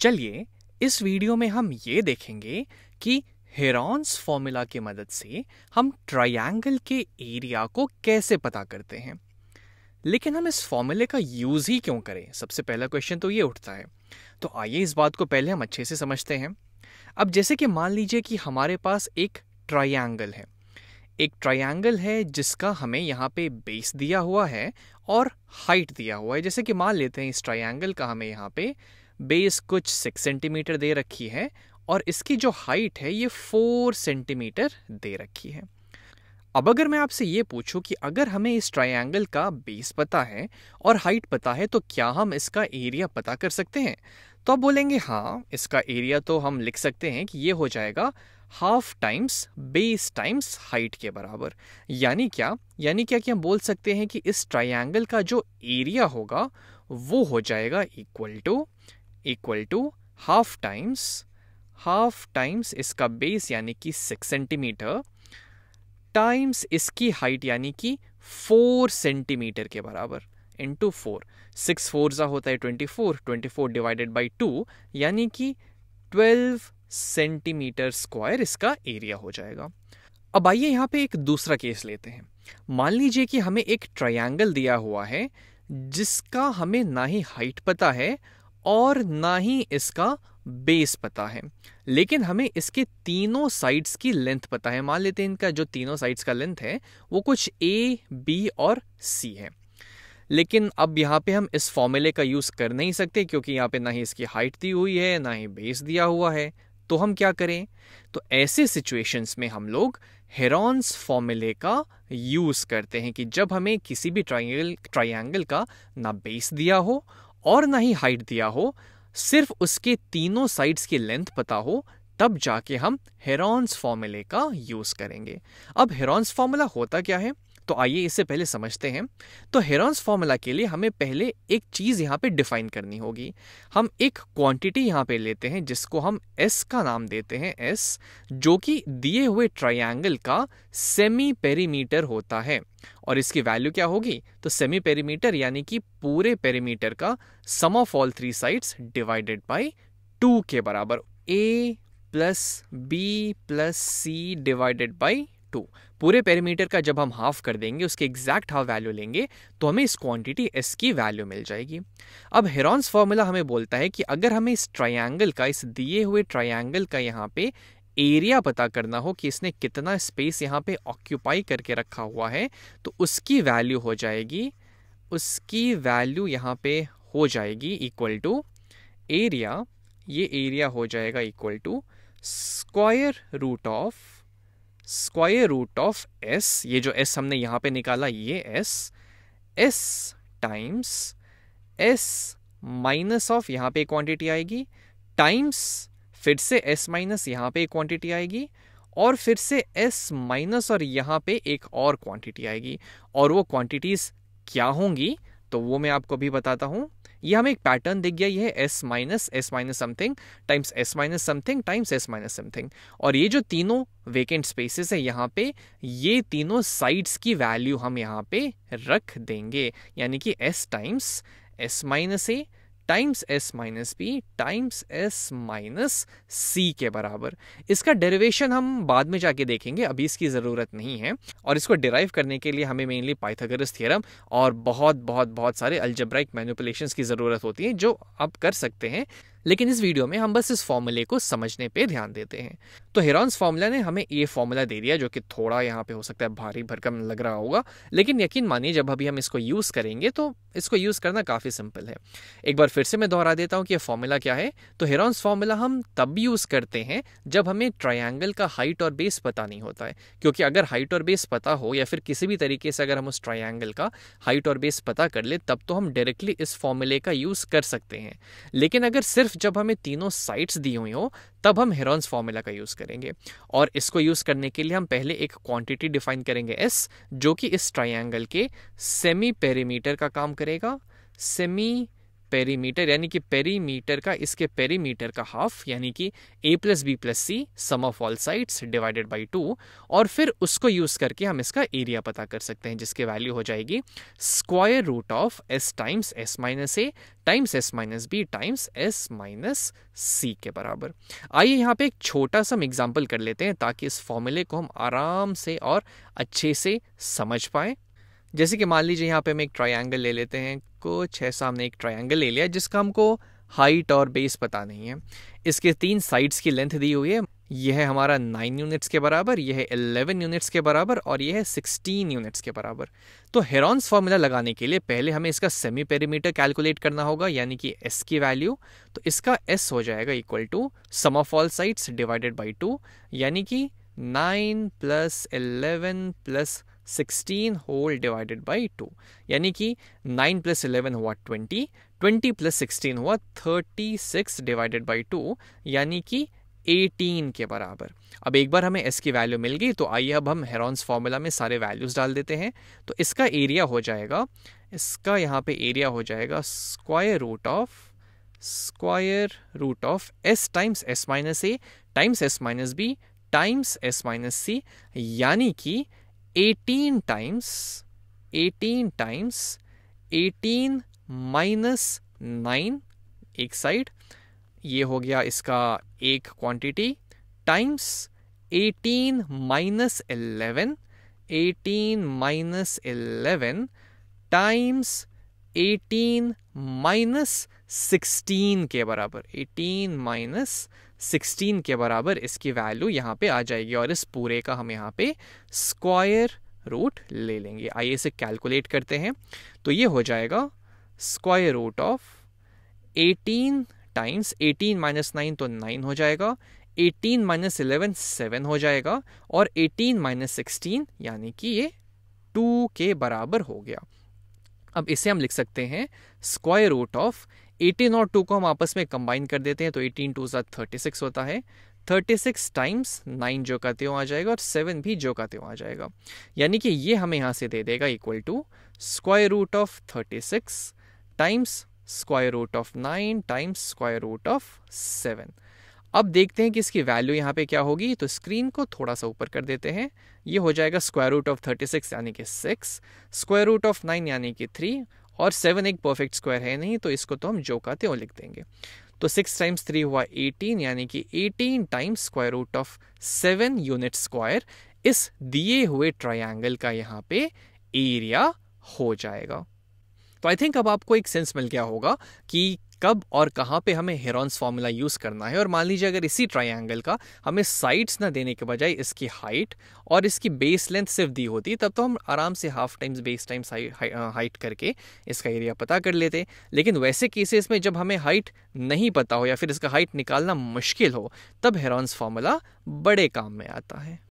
चलिए इस वीडियो में हम ये देखेंगे कि हेरॉन्स फॉर्मूला की मदद से हम ट्रायंगल के एरिया को कैसे पता करते हैं लेकिन हम इस फॉर्मूले का यूज़ ही क्यों करें सबसे पहला क्वेश्चन तो ये उठता है तो आइए इस बात को पहले हम अच्छे से समझते हैं अब जैसे कि मान लीजिए कि हमारे पास एक ट्रायंगल है एक ट्रायंगल है जिसका हमें यहाँ पे बेस दिया हुआ है और हाइट दिया हुआ है जैसे कि मान लेते हैं इस ट्रायंगल का हमें यहाँ पे बेस कुछ सिक्स सेंटीमीटर दे रखी है और इसकी जो हाइट है ये फोर सेंटीमीटर दे रखी है अब अगर मैं आपसे ये पूछूं कि अगर हमें इस ट्रायंगल का बेस पता है और हाइट पता है तो क्या हम इसका एरिया पता कर सकते हैं तो आप बोलेंगे हाँ इसका एरिया तो हम लिख सकते हैं कि ये हो जाएगा half times base times height के बराबर यानी क्या यानी क्या कि हम बोल सकते हैं कि इस ट्रायंगल का जो एरिया होगा वो हो जाएगा equal to equal to half times half times इसका बेस यानी कि सिक्स सेंटीमीटर टाइम्स इसकी हाइट यानी कि फोर सेंटीमीटर के बराबर इंटू फोर सिक्स फोर ज़ा होता है twenty four twenty four divided by two यानी कि ट्वेल्व सेंटीमीटर स्क्वायर इसका एरिया हो जाएगा अब आइए यहाँ पे एक दूसरा केस लेते हैं मान लीजिए कि हमें एक ट्रायंगल दिया हुआ है जिसका हमें ना ही हाइट पता है और ना ही इसका बेस पता है लेकिन हमें इसके तीनों साइड्स की लेंथ पता है मान लेते हैं इनका जो तीनों साइड्स का लेंथ है वो कुछ ए बी और सी है लेकिन अब यहाँ पे हम इस फॉर्मूले का यूज़ कर नहीं सकते क्योंकि यहाँ पे ना ही इसकी हाइट दी हुई है ना ही बेस दिया हुआ है तो हम क्या करें तो ऐसे सिचुएशंस में हम लोग हेरॉन्स फॉर्मूले का यूज़ करते हैं कि जब हमें किसी भी ट्राइंगल ट्राइंगल का ना बेस दिया हो और ना ही हाइट दिया हो सिर्फ उसके तीनों साइड्स की लेंथ पता हो तब जाके हम हेरॉन्स फॉर्मूले का यूज करेंगे अब हेरॉन्स फॉर्मूला होता क्या है तो आइए इससे पहले समझते हैं तो हेरॉन्स फॉर्मूला के लिए हमें पहले एक चीज़ यहाँ पे डिफाइन करनी होगी हम एक क्वांटिटी यहाँ पे लेते हैं जिसको हम एस का नाम देते हैं एस जो कि दिए हुए ट्रायंगल का सेमी पेरीमीटर होता है और इसकी वैल्यू क्या होगी तो सेमी पेरीमीटर यानी कि पूरे पेरीमीटर का sum of all three sides divided by two के बराबर A plus B plus C divided by two पूरे पेरीमीटर का जब हम हाफ कर देंगे उसके एग्जैक्ट हाफ वैल्यू लेंगे तो हमें इस क्वांटिटी एस की वैल्यू मिल जाएगी अब हेरॉन्स फॉर्मूला हमें बोलता है कि अगर हमें इस ट्राइंगल का इस दिए हुए ट्राइंगल का यहाँ पे एरिया पता करना हो कि इसने कितना स्पेस यहाँ पे ऑक्यूपाई करके रखा हुआ है तो उसकी वैल्यू हो जाएगी उसकी वैल्यू यहाँ पे हो जाएगी इक्वल टू एरिया ये एरिया हो जाएगा equal to square root of square root of S ये जो एस हमने यहाँ पे निकाला ये S S times S minus of यहाँ पे क्वांटिटी आएगी टाइम्स फिर से एस माइनस यहाँ पे क्वांटिटी आएगी और फिर से एस माइनस और यहाँ पे एक और क्वांटिटी आएगी और वो क्वांटिटीज़ क्या होंगी तो वो मैं आपको भी बताता हूँ ये हमें एक पैटर्न दिख गया ये है S minus S minus something times S minus something times S minus something और ये जो तीनों वेकेंट स्पेसेस है यहाँ पे ये तीनों साइड्स की वैल्यू हम यहाँ पे रख देंगे यानी कि S times S minus A times S minus B times S minus C के बराबर इसका डेरिवेशन हम बाद में जाके देखेंगे अभी इसकी ज़रूरत नहीं है और इसको डिराइव करने के लिए हमें मेनली पाइथागोरस थ्योरम और बहुत बहुत बहुत सारे अल्जब्राइक मैनिपुलेशंस की ज़रूरत होती है जो आप कर सकते हैं लेकिन इस वीडियो में हम बस इस फॉर्मूले को समझने पे ध्यान देते हैं तो हेरॉन्स फॉर्मूला ने हमें ये फॉर्मूला दे दिया जो कि थोड़ा यहाँ पे हो सकता है भारी भरकम लग रहा होगा लेकिन यकीन मानिए जब अभी हम इसको यूज़ करेंगे तो इसको यूज़ करना काफ़ी सिंपल है एक बार फिर से मैं दोहरा देता हूँ कि यह फॉर्मूला क्या है तो हेरॉन्स फार्मूला हम तब यूज़ करते हैं जब हमें ट्राइंगल का हाइट और बेस पता नहीं होता है क्योंकि अगर हाइट और बेस पता हो या फिर किसी भी तरीके से अगर हम उस ट्राइंगल का हाइट और बेस पता कर ले तब तो हम डायरेक्टली इस फॉर्मूले का यूज़ कर सकते हैं लेकिन अगर सिर्फ सिर्फ जब हमें तीनों साइट्स दी हुई हो तब हम हेरॉन्स फॉर्मूला का यूज़ करेंगे और इसको यूज़ करने के लिए हम पहले एक क्वांटिटी डिफाइन करेंगे एस जो कि इस ट्राइंगल के सेमी पेरीमीटर का काम करेगा सेमी पेरीमीटर यानी कि पेरीमीटर का इसके पेरीमीटर का हाफ यानी कि A plus B plus C sum of all sides divided by two और फिर उसको यूज़ करके हम इसका एरिया पता कर सकते हैं जिसकी वैल्यू हो जाएगी square root of S times S minus A times S minus B times S minus C के बराबर आइए यहाँ पे एक छोटा सा एग्जाम्पल कर लेते हैं ताकि इस फॉर्मूले को हम आराम से और अच्छे से समझ पाएं जैसे कि मान लीजिए यहाँ पे हम एक ट्रायंगल ले लेते हैं कुछ ऐसा हमने एक ट्रायंगल ले लिया जिसका हमको हाइट और बेस पता नहीं है इसके तीन साइड्स की लेंथ दी हुई है यह हमारा नाइन यूनिट्स के बराबर यह एलेवन यूनिट्स के बराबर और यह सिक्सटीन यूनिट्स के बराबर तो हेरॉन्स फॉर्मूला लगाने के लिए पहले हमें इसका सेमी पेरीमीटर कैलकुलेट करना होगा यानी कि एस की वैल्यू तो इसका एस हो जाएगा equal to sum of all sides divided by two यानी कि nine plus eleven plus sixteen whole divided by two यानी कि नाइन प्लस इलेवन हुआ ट्वेंटी ट्वेंटी प्लस सिक्सटीन हुआ thirty six divided by two यानी कि एटीन के बराबर अब एक बार हमें एस की वैल्यू मिल गई तो आइए अब हम हेरॉन्स फॉर्मूला में सारे वैल्यूज डाल देते हैं तो इसका एरिया हो जाएगा इसका यहाँ पे एरिया हो जाएगा square root of square root of S times S minus A times S minus B times S minus C यानी कि eighteen times eighteen times eighteen minus nine एक साइड ये हो गया इसका एक quantity times eighteen minus eleven eighteen minus eleven times eighteen minus sixteen के बराबर एटीन माइनस सिक्सटीन के बराबर इसकी वैल्यू यहाँ पे आ जाएगी और इस पूरे का हम यहाँ पे स्क्वायर रूट ले लेंगे आइए इसे कैलकुलेट करते हैं तो ये हो जाएगा square root of eighteen times eighteen minus nine तो नाइन हो जाएगा एटीन माइनस इलेवन सेवन हो जाएगा और एटीन माइनस सिक्सटीन यानी कि ये टू के बराबर हो गया अब इसे हम लिख सकते हैं स्क्वायर रूट ऑफ एटीन और टू को हम आपस में कंबाइन कर देते हैं तो एटीन टू सा थर्टी सिक्स होता है थर्टी सिक्स टाइम्स नाइन जो का त्यों आ जाएगा और सेवन भी जो का त्यों आ जाएगा यानी कि ये हमें यहाँ से दे देगा equal to square root of thirty six times square root of nine times square root of seven अब देखते हैं कि इसकी वैल्यू यहाँ पे क्या होगी तो स्क्रीन को थोड़ा सा ऊपर कर देते हैं ये हो जाएगा square root of thirty six यानी कि six square root of nine यानी कि थ्री और सेवन एक परफेक्ट स्क्वायर है नहीं तो इसको तो हम जो का त्यों लिख देंगे तो सिक्स टाइम्स थ्री हुआ एटीन यानी कि eighteen times square root of seven unit square इस दिए हुए ट्रायंगल का यहाँ पे एरिया हो जाएगा तो आई थिंक अब आपको एक सेंस मिल गया होगा कि कब और कहाँ पे हमें हेरॉन्स फार्मूला यूज़ करना है और मान लीजिए अगर इसी ट्राइंगल का हमें साइड्स ना देने के बजाय इसकी हाइट और इसकी बेस लेंथ सिर्फ दी होती तब तो हम आराम से half times base times height करके इसका एरिया पता कर लेते लेकिन वैसे केसेस में जब हमें हाइट नहीं पता हो या फिर इसका हाइट निकालना मुश्किल हो तब हेरॉन्स फार्मूला बड़े काम में आता है